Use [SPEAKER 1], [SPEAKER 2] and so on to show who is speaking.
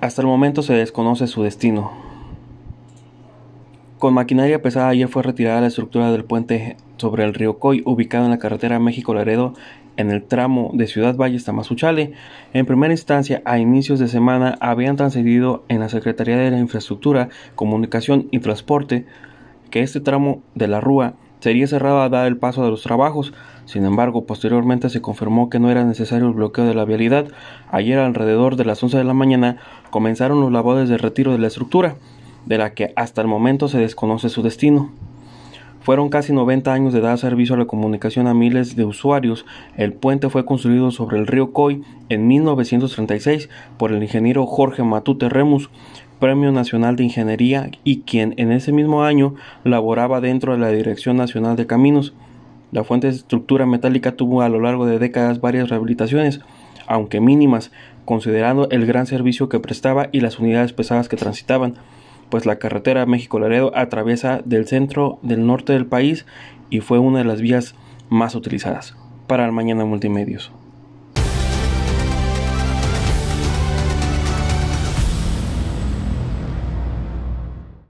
[SPEAKER 1] Hasta el momento se desconoce su destino. Con maquinaria pesada ya fue retirada la estructura del puente sobre el río Coy, ubicado en la carretera México-Laredo, en el tramo de Ciudad Valle tamazuchale En primera instancia, a inicios de semana, habían transcedido en la Secretaría de la Infraestructura, Comunicación y Transporte que este tramo de la Rúa sería cerrada a dar el paso de los trabajos. Sin embargo, posteriormente se confirmó que no era necesario el bloqueo de la vialidad. Ayer alrededor de las 11 de la mañana comenzaron los labores de retiro de la estructura, de la que hasta el momento se desconoce su destino. Fueron casi 90 años de dar servicio a la comunicación a miles de usuarios. El puente fue construido sobre el río Coy en 1936 por el ingeniero Jorge Matute Remus, Premio Nacional de Ingeniería y quien en ese mismo año laboraba dentro de la Dirección Nacional de Caminos. La fuente de estructura metálica tuvo a lo largo de décadas varias rehabilitaciones, aunque mínimas, considerando el gran servicio que prestaba y las unidades pesadas que transitaban, pues la carretera México-Laredo atraviesa del centro del norte del país y fue una de las vías más utilizadas. Para el Mañana Multimedios.